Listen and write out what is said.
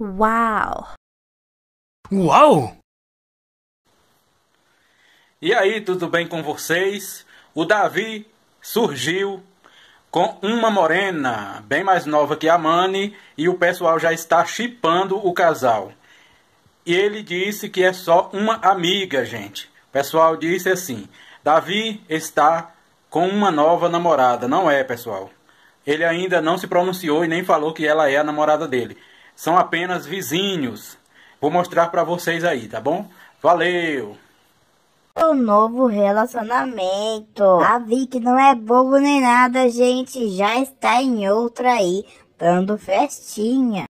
Uau! Uau! E aí, tudo bem com vocês? O Davi surgiu com uma morena, bem mais nova que a Mani, e o pessoal já está chipando o casal. E ele disse que é só uma amiga, gente. O pessoal disse assim: Davi está com uma nova namorada. Não é, pessoal. Ele ainda não se pronunciou e nem falou que ela é a namorada dele são apenas vizinhos. Vou mostrar para vocês aí, tá bom? Valeu! É um novo relacionamento. A Vic não é bobo nem nada, gente. Já está em outra aí, dando festinha.